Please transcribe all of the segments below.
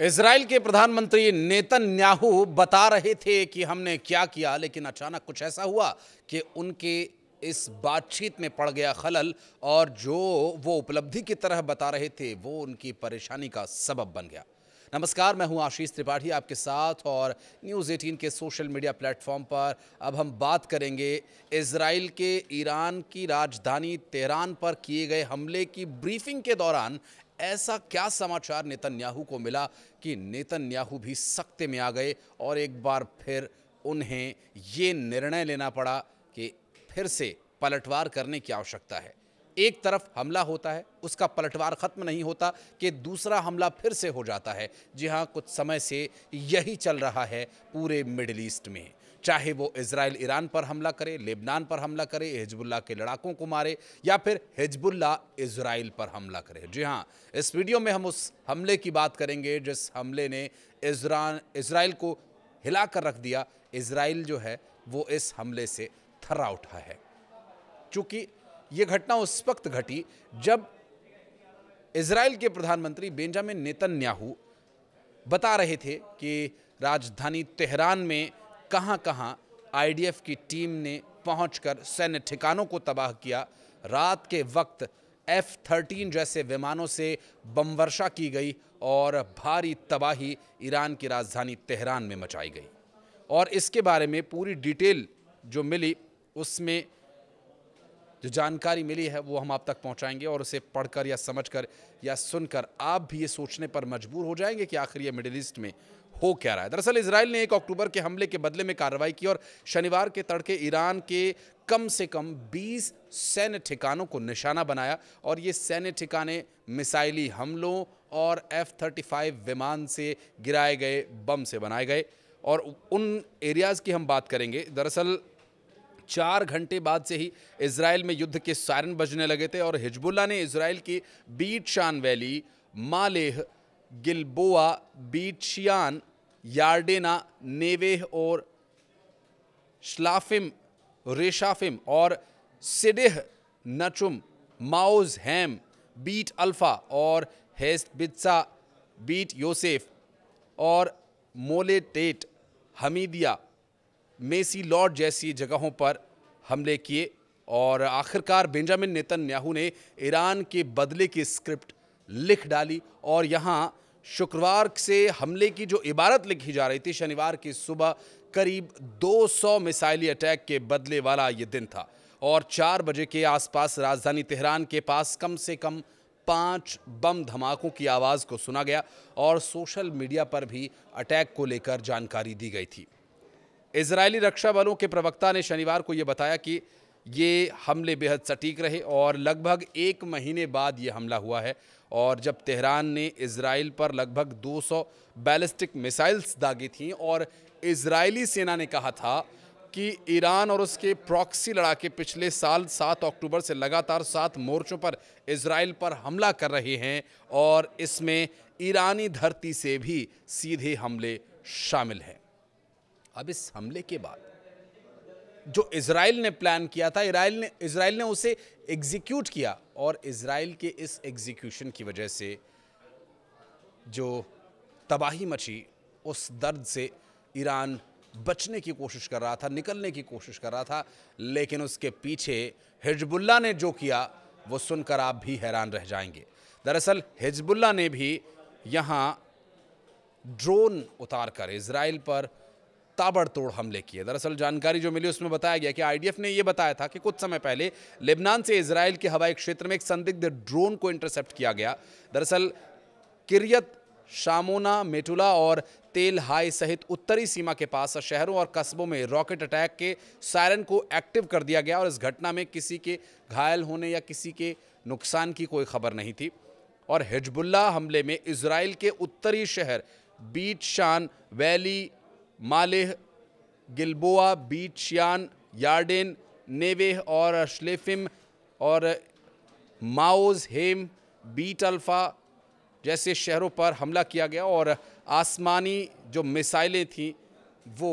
Israel के प्रधानमंत्री नेतन न्याहू बता रहे थे कि हमने क्या किया लेकिन अचानक कुछ ऐसा हुआ कि उनके इस बातचीत में पड़ गया खलल और जो वो उपलब्धि की तरह बता रहे थे वो उनकी परेशानी का सबब बन गया नमस्कार मैं हूं आशीष त्रिपाठी आपके साथ और न्यूज़ एटीन के सोशल मीडिया प्लेटफॉर्म पर अब हम बात करेंगे इसराइल के ईरान की राजधानी तेहरान पर किए गए हमले की ब्रीफिंग के दौरान ऐसा क्या समाचार नेतन्याहू को मिला कि नेतन्याहू भी सख्ते में आ गए और एक बार फिर उन्हें ये निर्णय लेना पड़ा कि फिर से पलटवार करने की आवश्यकता है एक तरफ हमला होता है उसका पलटवार ख़त्म नहीं होता कि दूसरा हमला फिर से हो जाता है जी हाँ कुछ समय से यही चल रहा है पूरे मिडल ईस्ट में चाहे वो इसराइल ईरान पर हमला करे लेबनान पर हमला करे हिजबुल्ला के लड़ाकों को मारे या फिर हिजबुल्ला इसराइल पर हमला करे जी हाँ इस वीडियो में हम उस हमले की बात करेंगे जिस हमले ने इसराइल को हिला कर रख दिया इसराइल जो है वो इस हमले से थर्रा उठा है चूँकि ये घटना उस वक्त घटी जब इसराइल के प्रधानमंत्री बेंजामिन नेतन्याहू बता रहे थे कि राजधानी तेहरान में कहां कहां आईडीएफ की टीम ने पहुंचकर सैन्य ठिकानों को तबाह किया रात के वक्त एफ थर्टीन जैसे विमानों से बम वर्षा की गई और भारी तबाही ईरान की राजधानी तेहरान में मचाई गई और इसके बारे में पूरी डिटेल जो मिली उसमें जो जानकारी मिली है वो हम आप तक पहुंचाएंगे और उसे पढ़कर या समझकर या सुनकर आप भी ये सोचने पर मजबूर हो जाएंगे कि आखिर ये मिडिल ईस्ट में हो क्या रहा है दरअसल इसराइल ने एक अक्टूबर के हमले के बदले में कार्रवाई की और शनिवार के तड़के ईरान के कम से कम 20 सैन्य ठिकानों को निशाना बनाया और ये सैन्य ठिकाने मिसाइली हमलों और एफ थर्टी फाइव विमान से गिराए गए बम से बनाए गए और उन एरियाज़ की हम बात करेंगे दरअसल चार घंटे बाद से ही इसराइल में युद्ध के सायरन बजने लगे थे और हिजबुल्ला ने इसराइल की बीट शान वैली मालेह गिलबोआ बीट शियान यार्डेना नेवेह और शलाफिम रेशाफिम और सिडेह नचुम माउज हैम बीट अल्फ़ा और हेस्ट बीट योसेफ और मोलेटेट हमीदिया मेसी लॉर्ड जैसी जगहों पर हमले किए और आखिरकार बेंजामिन नेतन्याहू ने ईरान के बदले की स्क्रिप्ट लिख डाली और यहाँ शुक्रवार से हमले की जो इबारत लिखी जा रही थी शनिवार की सुबह करीब 200 मिसाइली अटैक के बदले वाला ये दिन था और चार बजे के आसपास राजधानी तेहरान के पास कम से कम पांच बम धमाकों की आवाज़ को सुना गया और सोशल मीडिया पर भी अटैक को लेकर जानकारी दी गई थी इसराइली रक्षा बलों के प्रवक्ता ने शनिवार को ये बताया कि ये हमले बेहद सटीक रहे और लगभग एक महीने बाद ये हमला हुआ है और जब तेहरान ने इसराइल पर लगभग 200 बैलिस्टिक मिसाइल्स दागी थी और इसराइली सेना ने कहा था कि ईरान और उसके प्रॉक्सी लड़ाके पिछले साल 7 अक्टूबर से लगातार सात मोर्चों पर इसराइल पर हमला कर रहे हैं और इसमें ईरानी धरती से भी सीधे हमले शामिल हैं अब इस हमले के बाद जो इसराइल ने प्लान किया था इसराइल ने इसराइल ने उसे एग्जीक्यूट किया और इसराइल के इस एग्जीक्यूशन की वजह से जो तबाही मची उस दर्द से ईरान बचने की कोशिश कर रहा था निकलने की कोशिश कर रहा था लेकिन उसके पीछे हिजबुल्ला ने जो किया वो सुनकर आप भी हैरान रह जाएंगे दरअसल हिजबुल्ला ने भी यहाँ ड्रोन उतार कर इसराइल पर ताबड़तोड़ हमले किए दरअसल जानकारी जो मिली उसमें बताया गया कि आईडीएफ ने यह बताया था कि कुछ समय पहले लेबनान से इसराइल के हवाई क्षेत्र में एक संदिग्ध ड्रोन को इंटरसेप्ट किया गया दरअसल किरियत शामोना मेटुला और तेल हाई सहित उत्तरी सीमा के पास शहरों और कस्बों में रॉकेट अटैक के सायरन को एक्टिव कर दिया गया और इस घटना में किसी के घायल होने या किसी के नुकसान की कोई खबर नहीं थी और हिजबुल्ला हमले में इसराइल के उत्तरी शहर बीट शान वैली मालेह गिलबोआ बीट शियान यार्डेन नेवेह और श्लेफिम और माओज हेम बीट अल्फ़ा जैसे शहरों पर हमला किया गया और आसमानी जो मिसाइलें थीं वो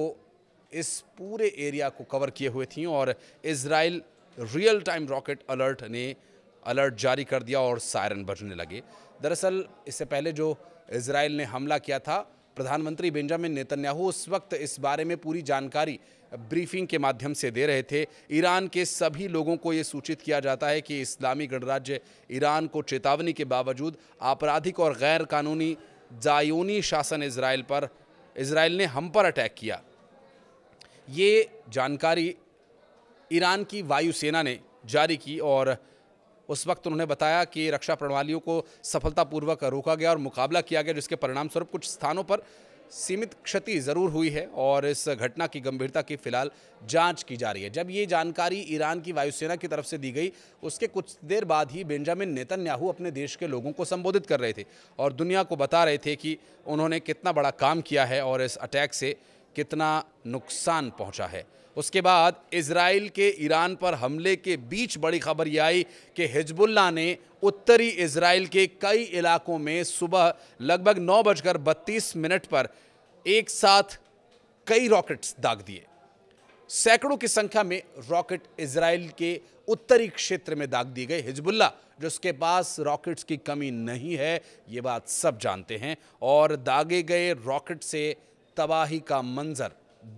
इस पूरे एरिया को कवर किए हुए थीं और Israel real time rocket alert ने अलर्ट जारी कर दिया और सायरन बजने लगे दरअसल इससे पहले जो इसराइल ने हमला किया था प्रधानमंत्री बेंजामिन नेतन्याहू उस वक्त इस बारे में पूरी जानकारी ब्रीफिंग के माध्यम से दे रहे थे ईरान के सभी लोगों को ये सूचित किया जाता है कि इस्लामी गणराज्य ईरान को चेतावनी के बावजूद आपराधिक और गैर कानूनी जायोनी शासन इसराइल पर इसराइल ने हम पर अटैक किया ये जानकारी ईरान की वायुसेना ने जारी की और उस वक्त उन्होंने बताया कि रक्षा प्रणालियों को सफलतापूर्वक रोका गया और मुकाबला किया गया जिसके परिणामस्वरूप कुछ स्थानों पर सीमित क्षति ज़रूर हुई है और इस घटना की गंभीरता की फिलहाल जांच की जा रही है जब ये जानकारी ईरान की वायुसेना की तरफ से दी गई उसके कुछ देर बाद ही बेंजामिन नेतन्याहू अपने देश के लोगों को संबोधित कर रहे थे और दुनिया को बता रहे थे कि उन्होंने कितना बड़ा काम किया है और इस अटैक से कितना नुकसान पहुँचा है उसके बाद इसराइल के ईरान पर हमले के बीच बड़ी खबर यह आई कि हिजबुल्ला ने उत्तरी इसराइल के कई इलाकों में सुबह लगभग नौ बजकर बत्तीस मिनट पर एक साथ कई रॉकेट्स दाग दिए सैकड़ों की संख्या में रॉकेट इसराइल के उत्तरी क्षेत्र में दाग दिए गए हिजबुल्ला जिसके पास रॉकेट्स की कमी नहीं है ये बात सब जानते हैं और दागे गए रॉकेट से तबाही का मंजर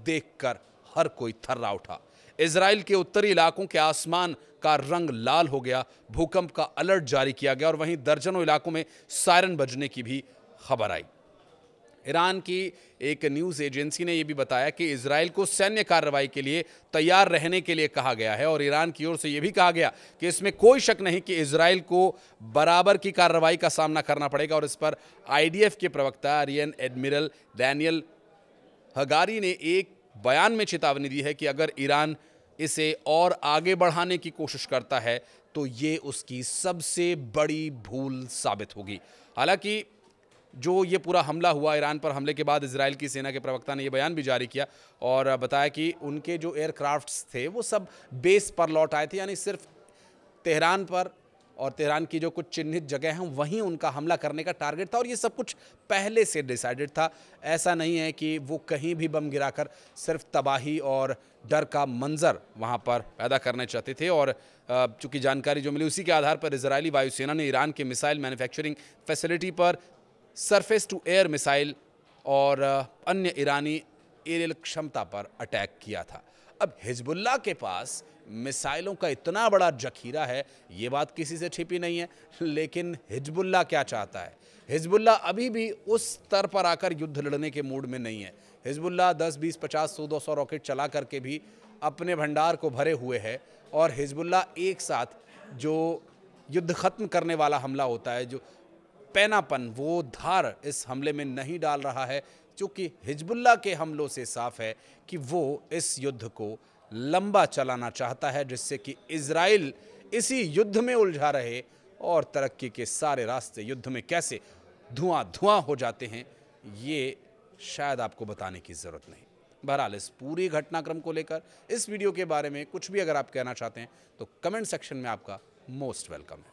देखकर हर कोई थर्रा उठा इसराइल के उत्तरी इलाकों के आसमान का रंग लाल हो गया भूकंप का अलर्ट जारी किया गया और वहीं दर्जनों इलाकों में सायरन बजने की भी खबर आई ईरान की एक न्यूज़ एजेंसी ने यह भी बताया कि इसराइल को सैन्य कार्रवाई के लिए तैयार रहने के लिए कहा गया है और ईरान की ओर से यह भी कहा गया कि इसमें कोई शक नहीं कि इसराइल को बराबर की कार्रवाई का सामना करना पड़ेगा और इस पर आईडीएफ के प्रवक्ता रियन एडमिरल डैनियल हगारी ने एक बयान में चेतावनी दी है कि अगर ईरान इसे और आगे बढ़ाने की कोशिश करता है तो ये उसकी सबसे बड़ी भूल साबित होगी हालांकि जो ये पूरा हमला हुआ ईरान पर हमले के बाद इसराइल की सेना के प्रवक्ता ने यह बयान भी जारी किया और बताया कि उनके जो एयरक्राफ्ट्स थे वो सब बेस पर लौट आए थे यानी सिर्फ तेहरान पर और तेहरान की जो कुछ चिन्हित जगह हैं वहीं उनका हमला करने का टारगेट था और ये सब कुछ पहले से डिसाइडेड था ऐसा नहीं है कि वो कहीं भी बम गिराकर सिर्फ तबाही और डर का मंजर वहाँ पर पैदा करना चाहते थे और चूँकि जानकारी जो मिली उसी के आधार पर इसराइली वायुसेना ने ईरान के मिसाइल मैन्युफैक्चरिंग फैसिलिटी पर सरफेस टू एयर मिसाइल और अन्य ईरानी एरियल क्षमता पर अटैक किया था अब हिजबुल्ला के पास मिसाइलों का इतना बड़ा जखीरा है ये बात किसी से छिपी नहीं है लेकिन हिजबुल्ला क्या चाहता है हिजबुल्ला अभी भी उस स्तर पर आकर युद्ध लड़ने के मूड में नहीं है हिजबुल्ला 10, 20, 50, सौ दो सौ रॉकेट चला करके भी अपने भंडार को भरे हुए है और हिजबुल्ला एक साथ जो युद्ध ख़त्म करने वाला हमला होता है जो पैनापन वो धार इस हमले में नहीं डाल रहा है चूँकि हिजबुल्ला के हमलों से साफ है कि वो इस युद्ध को लंबा चलाना चाहता है जिससे कि इसराइल इसी युद्ध में उलझा रहे और तरक्की के सारे रास्ते युद्ध में कैसे धुआं धुआं हो जाते हैं ये शायद आपको बताने की ज़रूरत नहीं बहरहाल इस पूरी घटनाक्रम को लेकर इस वीडियो के बारे में कुछ भी अगर आप कहना चाहते हैं तो कमेंट सेक्शन में आपका मोस्ट वेलकम है